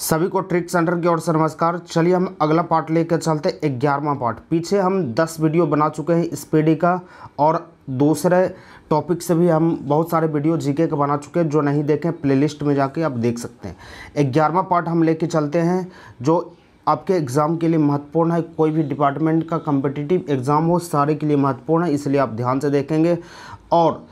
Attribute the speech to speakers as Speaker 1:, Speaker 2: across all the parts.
Speaker 1: सभी को trick centre की ओर से नमस्कार चलिए हम अगला पार्ट लेकर चलते हैं ग्यारहवा पार्ट पीछे हम दस वीडियो बना चुके हैं इस पीढ़ी का और दूसरे टॉपिक से भी हम बहुत सारे वीडियो जीके के बना चुके हैं जो नहीं देखें प्लेलिस्ट में जाके आप देख सकते हैं ग्यारहवा पार्ट हम लेके चलते हैं जो आपके एग्ज़ाम के लिए महत्वपूर्ण है कोई भी डिपार्टमेंट का कम्पिटिटिव एग्ज़ाम हो सारे के लिए महत्वपूर्ण है इसलिए आप ध्यान से देखेंगे और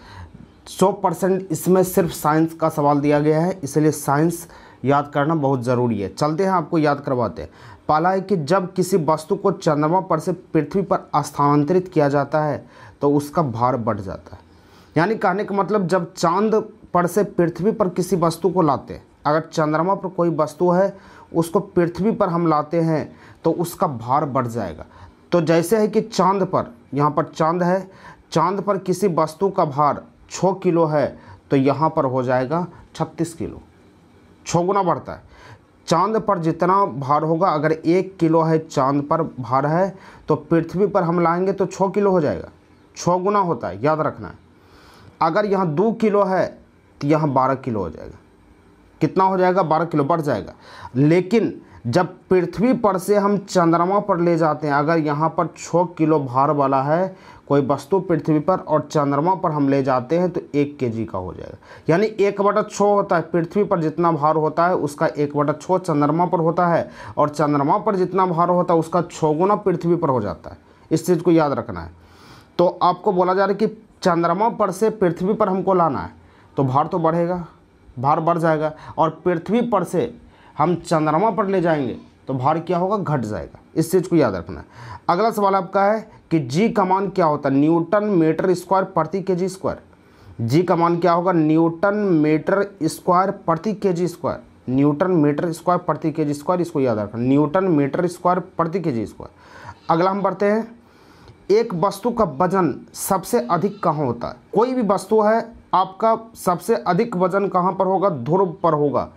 Speaker 1: सौ परसेंट इसमें सिर्फ साइंस का सवाल दिया गया है इसलिए साइंस याद करना बहुत ज़रूरी है चलते हैं आपको याद करवाते हैं पहला है कि जब किसी वस्तु को चंद्रमा पर से पृथ्वी पर स्थानांतरित किया जाता है तो उसका भार बढ़ जाता है यानी कहने का मतलब जब चांद पर से पृथ्वी पर किसी वस्तु को लाते हैं अगर चंद्रमा पर कोई वस्तु है उसको पृथ्वी पर हम लाते हैं तो उसका भार बढ़ जाएगा तो जैसे है कि चांद पर यहाँ पर चांद है चांद पर किसी वस्तु का भार छः किलो है तो यहाँ पर हो जाएगा छत्तीस किलो छः गुना बढ़ता है चांद पर जितना भार होगा अगर एक किलो है चांद पर भार है तो पृथ्वी पर हम लाएंगे तो छः किलो हो जाएगा छः गुना होता है याद रखना है अगर यहाँ दो किलो है तो यहाँ बारह किलो हो जाएगा कितना हो जाएगा बारह किलो बढ़ जाएगा लेकिन जब पृथ्वी पर से हम चंद्रमा पर ले जाते हैं अगर यहाँ पर छः किलो भार वाला है कोई वस्तु पृथ्वी पर और चंद्रमा पर हम ले जाते हैं तो एक के का हो जाएगा यानी एक बटा छः होता है पृथ्वी पर जितना भार होता है उसका एक बटा छः चंद्रमा पर होता है और चंद्रमा पर जितना भार होता है उसका छः गुना पृथ्वी पर हो जाता है इस चीज़ को याद रखना है तो आपको बोला जा रहा है कि चंद्रमा पर से पृथ्वी पर हमको लाना है तो भार तो बढ़ेगा भार बढ़ जाएगा और पृथ्वी पर से हम चंद्रमा पर ले जाएंगे तो भार क्या होगा घट जाएगा इस चीज़ को याद रखना है अगला सवाल आपका है कि जी का मान क्या होता है न्यूटन मीटर स्क्वायर प्रति के जी स्क्वायर जी का मान क्या होगा न्यूटन मीटर स्क्वायर प्रति K G square newton metre square प्रति के जी स्क्वायर इसको याद रखना न्यूटन मीटर स्क्वायर प्रति के जी स्क्वायर अगला हम बढ़ते हैं एक वस्तु का वजन सबसे अधिक कहाँ होता है कोई भी वस्तु है आपका सबसे अधिक वजन कहाँ पर होगा ध्रुव पर होगा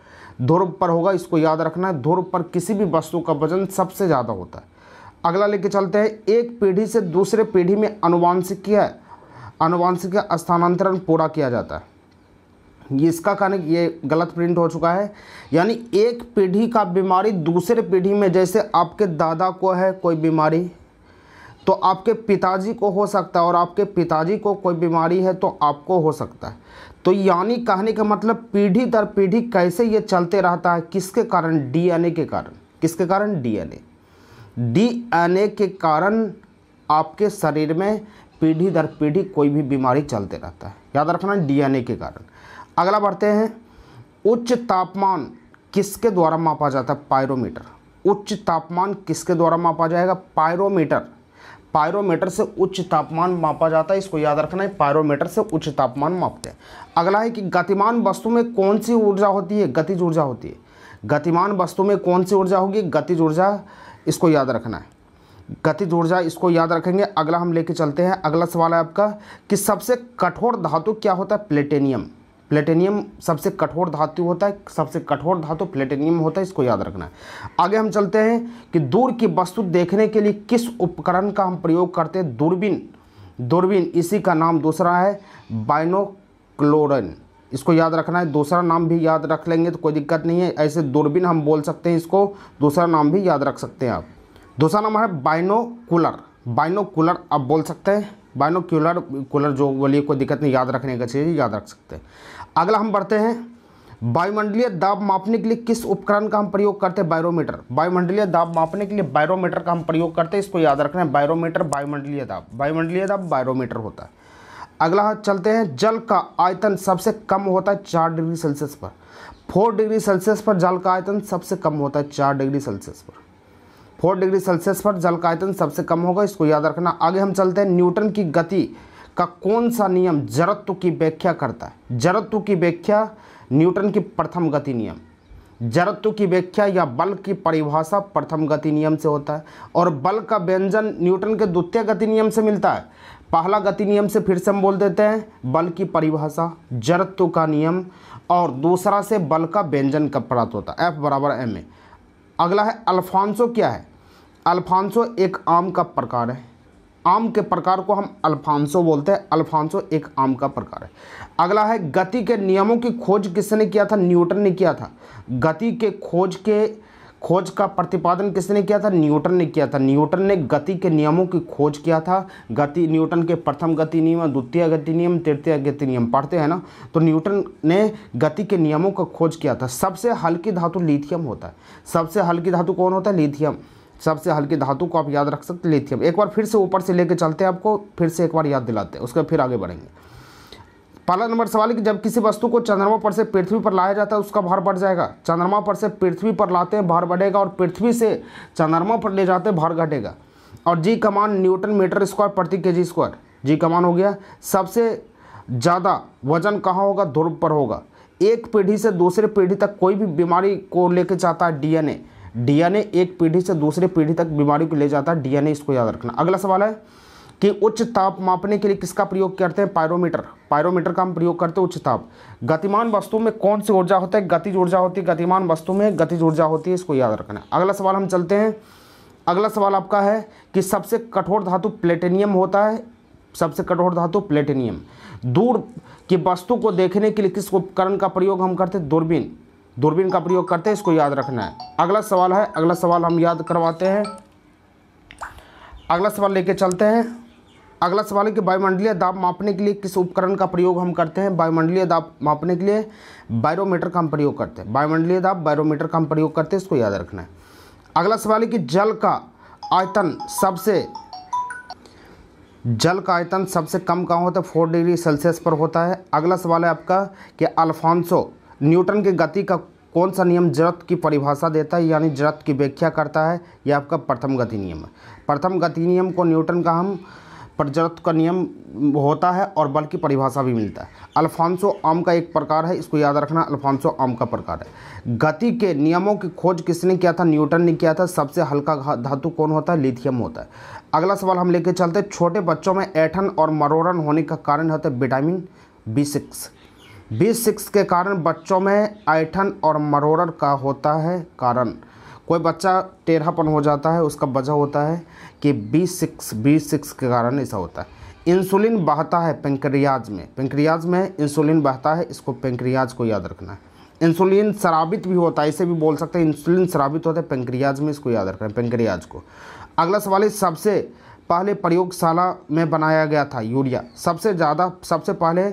Speaker 1: ध्रुव पर होगा इसको याद रखना है ध्रुव पर किसी भी वस्तु का वजन सबसे ज़्यादा होता है अगला लेके चलते हैं एक पीढ़ी से दूसरे पीढ़ी में अनुवांशिक किया है अनुवांशिक स्थानांतरण पूरा किया जाता है इसका कहने ये गलत प्रिंट हो चुका है यानी एक पीढ़ी का बीमारी दूसरे पीढ़ी में जैसे आपके दादा को है कोई बीमारी तो आपके पिताजी को हो सकता है और आपके पिताजी को कोई बीमारी है तो आपको हो सकता है तो यानी कहने का मतलब पीढ़ी दर पीढ़ी कैसे ये चलते रहता है किसके कारण डीएनए के कारण किसके कारण डीएनए डीएनए के कारण आपके शरीर में पीढ़ी दर पीढ़ी कोई भी बीमारी चलते रहता है याद रखना डीएनए के कारण अगला बढ़ते हैं उच्च तापमान किसके द्वारा मापा जाता है पायरोमीटर उच्च तापमान किसके द्वारा मापा जाएगा पायरोमीटर पायरोमीटर से उच्च तापमान मापा जाता है इसको याद रखना है पायरोमीटर से उच्च तापमान मापते हैं अगला है कि गतिमान वस्तु में कौन सी ऊर्जा होती है गतिज ऊर्जा होती है गतिमान वस्तु में कौन सी ऊर्जा होगी गतिज ऊर्जा इसको याद रखना है गतिज ऊर्जा इसको याद रखेंगे अगला हम लेके चलते हैं अगला सवाल है आपका कि सबसे कठोर धातु क्या होता है प्लेटेनियम प्लेटेनियम सबसे कठोर धातु होता है सबसे कठोर धातु प्लेटेनियम होता है इसको याद रखना है आगे हम चलते हैं कि दूर की वस्तु देखने के लिए किस उपकरण का हम प्रयोग करते हैं दूरबीन दूरबीन इसी का नाम दूसरा है बाइनोक्लोरन इसको याद रखना है दूसरा नाम भी याद रख लेंगे तो कोई दिक्कत नहीं है ऐसे दूरबीन हम बोल सकते हैं इसको दूसरा नाम भी याद रख सकते हैं आप दूसरा नाम है बाइनोकुलर बाइनोकुलर आप बोल सकते हैं बाइनोक्यूलर कूलर जो बोलिए कोई दिक्कत नहीं याद रखने का चाहिए याद रख सकते हैं अगला हम बढ़ते हैं वायुमंडलीय दाब मापने के लिए किस उपकरण का हम प्रयोग करते हैं बायरोमीटर वायुमंडलीय दाब मापने के लिए बायरोमीटर का हम प्रयोग करते हैं इसको याद रखना है बायरोमीटर वायुमंडलीय दाब वायुमंडलीय दाब बायरोमीटर होता है अगला चलते हैं जल का आयतन सबसे कम होता है चार डिग्री सेल्सियस पर फोर डिग्री सेल्सियस पर जल का आयतन सबसे कम होता है चार डिग्री सेल्सियस पर फोर डिग्री सेल्सियस पर जल का आयतन सबसे कम होगा इसको याद रखना आगे हम चलते हैं न्यूटन की गति का कौन सा नियम जड़त्व की व्याख्या करता है जड़त्व की व्याख्या न्यूटन की प्रथम गति नियम जड़त्व की व्याख्या या बल की परिभाषा प्रथम गति नियम से होता है और बल का व्यंजन न्यूटन के द्वितीय गति नियम से मिलता है पहला गति नियम से फिर से हम बोल देते हैं बल की परिभाषा जड़त्व का नियम और दूसरा से बल का व्यंजन कब प्राप्त होता है एफ बराबर एम ए अगला है अल्फांसो क्या है अल्फांसो एक आम का प्रकार है आम के प्रकार को हम अल्फांसो बोलते हैं अल्फांसो एक आम का प्रकार है अगला है गति के नियमों की खोज किसने किया था न्यूटन ने किया था गति के खोज के खोज का प्रतिपादन किसने किया था न्यूटन ने किया था न्यूटन ने गति के नियमों की खोज किया था गति न्यूटन के प्रथम गति नियम द्वितीय गति नियम तृतीय गति नियम पढ़ते हैं ना तो न्यूटन ने गति के नियमों का खोज किया था सबसे हल्की धातु लिथियम होता है सबसे हल्की धातु कौन होता है लिथियम सबसे हल्की धातु को आप याद रख सकते लिथियम एक बार फिर से ऊपर से लेके चलते हैं आपको फिर से एक बार याद दिलाते हैं उसके फिर आगे बढ़ेंगे पहला नंबर सवाल है कि जब किसी वस्तु को चंद्रमा पर से पृथ्वी पर लाया जाता है उसका भार बढ़ जाएगा चंद्रमा पर से पृथ्वी पर लाते हैं भार बढ़ेगा और पृथ्वी से चंद्रमा पर ले जाते हैं भार घटेगा और जी कमान न्यूटन मीटर स्क्वायर प्रति के जी स्क्वायर जी कमान हो गया सबसे ज़्यादा वजन कहाँ होगा ध्रुव पर होगा एक पीढ़ी से दूसरे पीढ़ी तक कोई भी बीमारी को लेकर जाता है डीएनए डीएनए एक पीढ़ी से दूसरे पीढ़ी तक बीमारी को ले जाता है डीएनए इसको याद रखना अगला सवाल है कि उच्च ताप मापने के लिए किसका प्रयोग करते हैं पायरोमीटर पायरोमीटर का हम प्रयोग करते हैं उच्च ताप गतिमान वस्तु में कौन सी ऊर्जा होता है गतिज ऊर्जा होती है गतिमान वस्तु में गतिज ऊर्जा होती है इसको याद रखना अगला सवाल हम चलते हैं अगला सवाल आपका है कि सबसे कठोर धातु प्लेटेनियम होता है सबसे कठोर धातु प्लेटेनियम दूर की वस्तु को देखने के लिए किस उपकरण का प्रयोग हम करते हैं दूरबीन दूरबीन का प्रयोग करते हैं इसको याद रखना है अगला सवाल है अगला सवाल हम याद करवाते हैं अगला सवाल लेके चलते हैं अगला सवाल है कि वायुमंडलीय दाब मापने के लिए किस उपकरण का प्रयोग हम करते हैं वायुमंडलीय दाब मापने के लिए बायरोमीटर का हम प्रयोग करते हैं वायुमंडलीय दाब बैरोमीटर का हम प्रयोग करते हैं इसको याद रखना है अगला सवाल है कि जल का आयतन सबसे जल का आयतन सबसे कम कहाँ होता है फोर डिग्री सेल्सियस पर होता है अगला सवाल है आपका कि अल्फांसो न्यूटन के गति का कौन सा नियम जड़त की परिभाषा देता है यानी जड़त की व्याख्या करता है यह आपका प्रथम गति नियम है प्रथम गति नियम को न्यूटन का हम प्रजरत्व का नियम होता है और बल की परिभाषा भी मिलता है अल्फांसो आम का एक प्रकार है इसको याद रखना अल्फांसो आम का प्रकार है गति के नियमों की खोज किसने किया था न्यूटन ने किया था सबसे हल्का धातु कौन होता है लिथियम होता है अगला सवाल हम लेके चलते हैं छोटे बच्चों में ऐठन और मरोड़न होने का कारण होता है vitamin B six B six के कारण बच्चों में ऐठन और मरोड़न का होता है कारण कोई बच्चा टेढ़ापन हो जाता है उसका वजह होता है कि बी सिक्स बी सिक्स के कारण ऐसा होता है इंसुलिन बहता है पेंक्रियाज में पेंक्रियाज में इंसुलिन बहता है इसको पेंक्रियाज को याद रखना है इंसुलिन शराबित भी होता है इसे भी बोल सकते हैं इंसुलिन शराबित होता है पेंक्रियाज में इसको याद रखना है पेंक्रियाज को अगला सवाल है सबसे पहले प्रयोगशाला में बनाया गया था यूरिया सबसे ज़्यादा सबसे पहले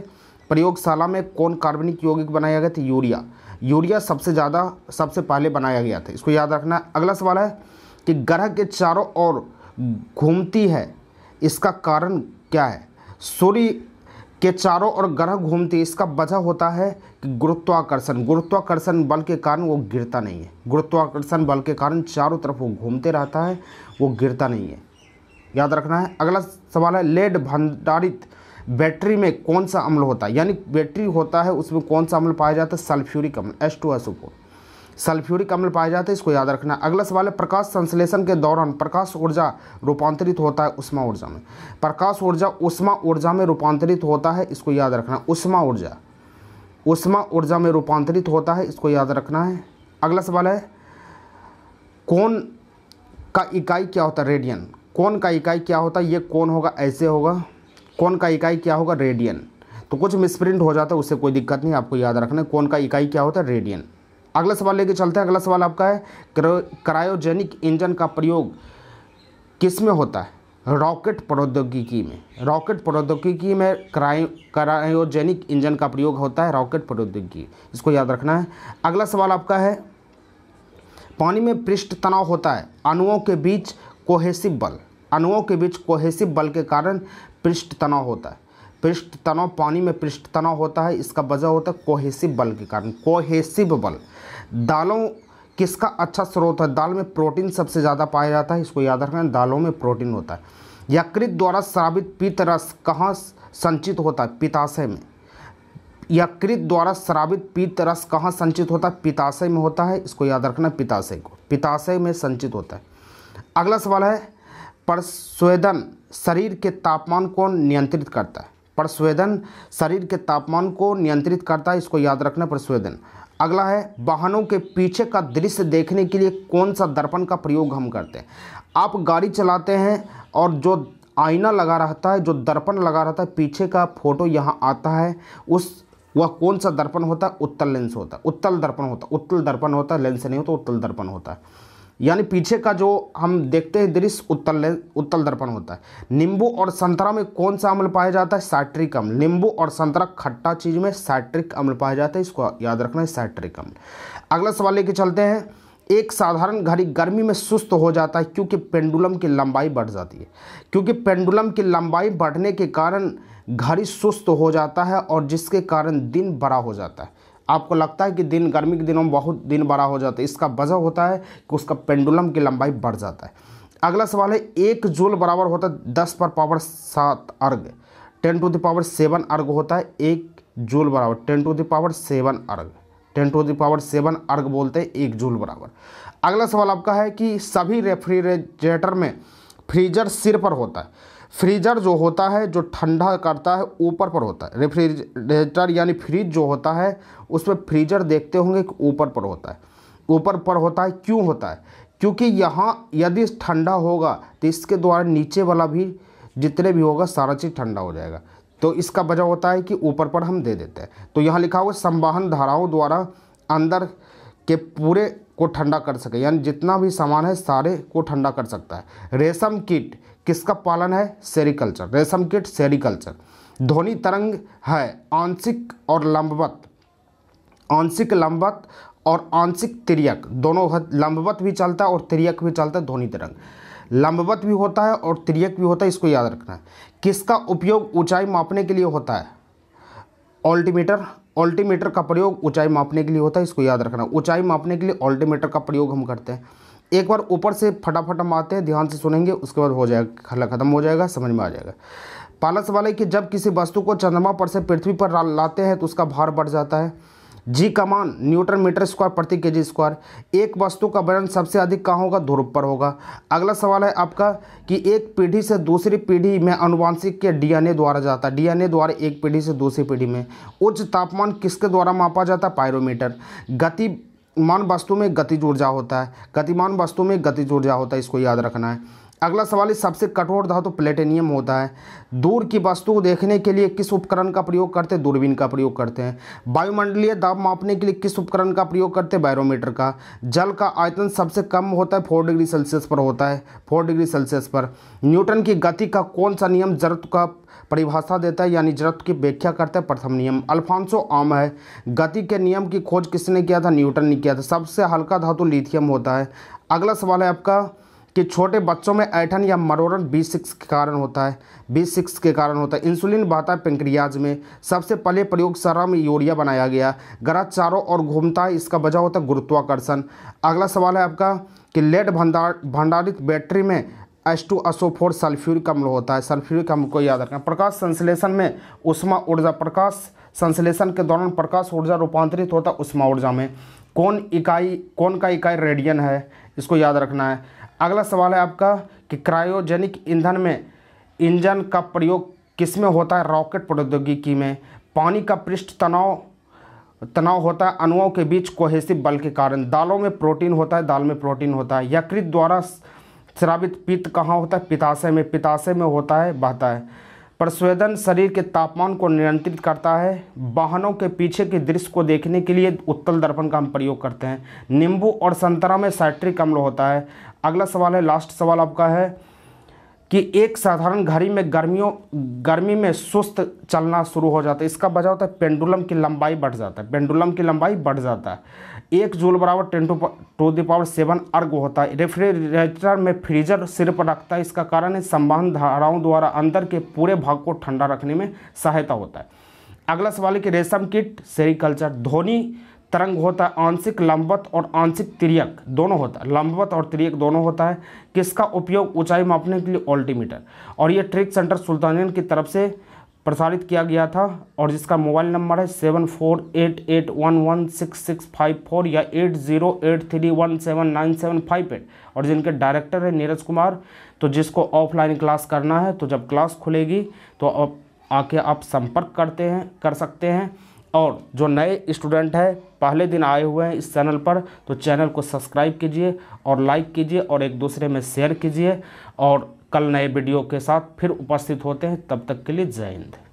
Speaker 1: प्रयोगशाला में कौन कार्बनिक यौगिक बनाया गया था यूरिया यूरिया सबसे ज़्यादा सबसे पहले बनाया गया था इसको याद रखना है अगला सवाल है कि ग्रह के चारों ओर घूमती है इसका कारण क्या है सूर्य के चारों ओर ग्रह घूमती है इसका वजह होता है कि गुरुत्वाकर्षण गुरुत्वाकर्षण बल के कारण वो गिरता नहीं है गुरुत्वाकर्षण बल के कारण चारों तरफ वो घूमते रहता है वो गिरता नहीं है याद रखना है अगला सवाल है लेड भंडारित बैटरी में कौन सा अम्ल होता है यानी बैटरी होता है उसमें कौन सा अम्ल पाया जाता है सल्फ्यूरिक अम्ल S two S four sulphuric अम्ल पाया जाता है इसको याद रखना अगला सवाल है प्रकाश संश्लेषण के दौरान प्रकाश ऊर्जा रूपांतरित होता है उष्मा ऊर्जा में प्रकाश ऊर्जा उष्मा ऊर्जा में रूपांतरित होता है इसको याद रखना उष्मा ऊर्जा उष्मा ऊर्जा में रूपांतरित होता है इसको याद रखना है अगला सवाल है कौन का इकाई क्या होता है रेडियन कौन का इकाई क्या होता है ये कौन होगा ऐसे होगा कौन का इकाई क्या होगा रेडियन तो कुछ मिसप्रिंट हो जाता है उससे कोई दिक्कत नहीं आपको याद रखना है कौन का इकाई क्या होता है रेडियन अगला सवाल लेके चलते हैं अगला सवाल आपका है क्रायोजेनिक इंजन का प्रयोग किस में होता है रॉकेट प्रौद्योगिकी में रॉकेट प्रौद्योगिकी में क्रायो क्रायोजेनिक इंजन का प्रयोग होता है रॉकेट प्रौद्योगिकी इसको याद रखना है अगला सवाल आपका है पानी में पृष्ठ तनाव होता है अणुओं के बीच कोहेसिव बल अणुओं के बीच कोहेसिव बल के कारण पृष्ठ तनाव होता है पृष्ठ तनाव पानी में पृष्ठ तनाव होता है इसका वजह होता है कोहेसिव बल के कारण कोहेसिव बल दालों किसका अच्छा स्रोत है दाल में प्रोटीन सबसे ज़्यादा पाया जाता है इसको याद रखना दालों में प्रोटीन होता है यकृत द्वारा स्रावित रस कहाँ संचित होता है पिताशय में यकृत द्वारा स्रावित रस कहाँ संचित होता है पिताशय में होता है इसको याद रखना पिताशय को पिताशय में संचित होता है अगला सवाल है परस्वेदन शरीर के तापमान को नियंत्रित करता है परस्वेदन शरीर के तापमान को नियंत्रित करता है इसको याद रखना परस्वेदन अगला है वाहनों के पीछे का दृश्य देखने के लिए कौन सा दर्पण का प्रयोग हम करते हैं आप गाड़ी चलाते हैं और जो आईना लगा रहता है जो दर्पण लगा रहता है पीछे का फोटो यहाँ आता है उस वह कौन सा दर्पण होता है उत्तल लेंस होता है उत्तल दर्पण होता है उत्तल दर्पण होता है लेंस नहीं होता उत्तल दर्पण होता है यानी पीछे का जो हम देखते हैं दृश्य उत्तल उत्तल दर्पण होता है नींबू और संतरा में कौन सा अम्ल पाया जाता है साइट्रिक अम्ल नींबू और संतरा खट्टा चीज़ में साइट्रिक अम्ल पाया जाता है इसको याद रखना है साइट्रिक अम्ल अगला सवाल लेके चलते हैं एक साधारण घड़ी गर्मी में सुस्त हो जाता है क्योंकि पेंडुलम की लंबाई बढ़ जाती है क्योंकि पेंडुलम की लंबाई बढ़ने के कारण घड़ी सुस्त हो जाता है और जिसके कारण दिन बड़ा हो जाता है आपको लगता है कि दिन गर्मी के दिनों में बहुत दिन बड़ा हो जाता है इसका वजह होता है कि उसका पेंडुलम की लंबाई बढ़ जाता है अगला सवाल है एक जूल बराबर होता है दस पर पावर सात erg ten to the power seven erg होता है एक जूल बराबर ten to the power seven erg ten to the power seven erg बोलते हैं एक जूल बराबर अगला सवाल आपका है कि सभी रेफ्रिजरेटर में फ्रीजर सिर पर होता है फ्रीज़र जो होता है जो ठंडा करता है ऊपर पर होता है रेफ्रिजरेटर यानी फ्रिज जो होता है उसमें फ्रीज़र देखते होंगे कि ऊपर पर होता है ऊपर पर होता है क्यों होता है क्योंकि यहाँ यदि ठंडा होगा तो इसके द्वारा नीचे वाला भी जितने भी होगा सारा चीज़ ठंडा हो जाएगा तो इसका वजह होता है कि ऊपर पर हम दे देते हैं तो यहाँ लिखा हुआ संवाहन धाराओं द्वारा अंदर के पूरे को ठंडा कर सके यानी जितना भी सामान है सारे को ठंडा कर सकता है रेशम किट किसका पालन है सेरिकल्चर रेशम किट सेरिकल्चर ध्वनि तरंग है आंशिक और लंबवत आंशिक लंबवत और आंशिक तिरक दोनों लंबवत भी चलता है और तिरक भी चलता है ध्वनि तरंग लंबवत भी होता है और तिरक भी होता है इसको याद रखना है किसका उपयोग ऊंचाई मापने के लिए होता है ऑल्टीमीटर ऑल्टीमीटर का प्रयोग ऊंचाई मापने के लिए होता है इसको याद रखना ऊंचाई मापने के लिए ऑल्टीमीटर का प्रयोग हम करते हैं एक बार ऊपर से फटाफट हम आते हैं ध्यान से सुनेंगे उसके बाद हो जाएगा खत्म हो जाएगा समझ में आ जाएगा पहला सवाल है कि जब किसी वस्तु को चंद्रमा पर से पृथ्वी पर लाते हैं तो उसका भार बढ़ जाता है जी कमान न्यूटन मीटर स्क्वायर प्रति के जी स्क्वायर एक वस्तु का वजन सबसे अधिक कहाँ होगा ध्रुव पर होगा अगला सवाल है आपका कि एक पीढ़ी से दूसरी पीढ़ी में अनुवांशिक के डीएनए द्वारा जाता है डीएनए द्वारा एक पीढ़ी से दूसरी पीढ़ी में उच्च तापमान किसके द्वारा मापा जाता है पायरोमीटर गति मान वस्तु में गतिज ऊर्जा होता है गतिमान वस्तु में गतिज ऊर्जा होता है इसको याद रखना है अगला सवाल इस सबसे कठोर धातु तो प्लेटेनियम होता है दूर की वस्तु को देखने के लिए किस उपकरण का प्रयोग करते हैं दूरबीन का प्रयोग करते हैं वायुमंडलीय दाब मापने के लिए किस उपकरण का प्रयोग करते हैं बैरोमीटर का जल का आयतन सबसे कम होता है फोर डिग्री सेल्सियस पर होता है फोर डिग्री सेल्सियस पर न्यूटन की गति का कौन सा नियम जरूरत का परिभाषा देता है यानी जरूरत की व्याख्या करता है प्रथम नियम अल्फांसो आम है गति के नियम की खोज किसने किया था न्यूटन ने किया था सबसे हल्का धातु लिथियम होता है अगला सवाल है आपका कि छोटे बच्चों में ऐठन या मरोड़न बी सिक्स के कारण होता है बी सिक्स के कारण होता है इंसुलिन बहता है पेंक्रियाज में सबसे पहले प्रयोग में यूरिया बनाया गया ग्रह चारों और घूमता है इसका वजह होता है गुरुत्वाकर्षण अगला सवाल है आपका कि लेड भंडार भंडारित बैटरी में एस टू असोफोर सल्फ्यूरिक अम्ल होता है सल्फ्यूरिक अम्ल को याद रखना प्रकाश संश्लेषण में उष्मा ऊर्जा प्रकाश संश्लेषण के दौरान प्रकाश ऊर्जा रूपांतरित होता है उष्मा ऊर्जा में कौन इकाई कौन का इकाई रेडियन है इसको याद रखना है अगला सवाल है आपका कि क्रायोजेनिक ईंधन में इंजन का प्रयोग किस में होता है रॉकेट प्रौद्योगिकी में पानी का पृष्ठ तनाव तनाव होता है अणुओं के बीच कोहेसिव बल के कारण दालों में प्रोटीन होता है दाल में प्रोटीन होता है यकृत द्वारा श्रावित पित्त कहाँ होता है पिताशय में पिताशय में होता है बहता है प्रस्वेदन शरीर के तापमान को नियंत्रित करता है वाहनों के पीछे के दृश्य को देखने के लिए उत्तल दर्पण का हम प्रयोग करते हैं नींबू और संतरा में साइट्रिक अम्ल होता है अगला सवाल है लास्ट सवाल आपका है कि एक साधारण घड़ी में गर्मियों गर्मी में सुस्त चलना शुरू हो जाता है इसका वजह होता है पेंडुलम की लंबाई बढ़ जाता है पेंडुलम की लंबाई बढ़ जाता है एक जूल बराबर ten to to the power seven erg होता है रेफ्रिजरेटर में फ्रीजर सिर पर रखता है इसका कारण है संबंध धाराओं द्वारा अंदर के पूरे भाग को ठंडा रखने में सहायता होता है अगला सवाल है कि रेशम किट सेरिकल्चर ध्वनि तरंग होता है आंशिक लंबवत और आंशिक तिरक दोनों होता है लंबवत और तिरक दोनों होता है किसका उपयोग ऊंचाई मापने के लिए ऑल्टीमीटर और ये ट्रिक सेंटर सुल्तानियन की तरफ से प्रसारित किया गया था और जिसका मोबाइल नंबर है seven four eight eight one one six six five four या eight zero eight three one seven nine seven five eight और जिनके डायरेक्टर है नीरज कुमार तो जिसको ऑफलाइन क्लास करना है तो जब क्लास खुलेगी तो आप आके आप संपर्क करते हैं कर सकते हैं और जो नए स्टूडेंट हैं पहले दिन आए हुए हैं इस चैनल पर तो चैनल को सब्सक्राइब कीजिए और लाइक कीजिए और एक दूसरे में शेयर कीजिए और कल नए वीडियो के साथ फिर उपस्थित होते हैं तब तक के लिए जय हिंद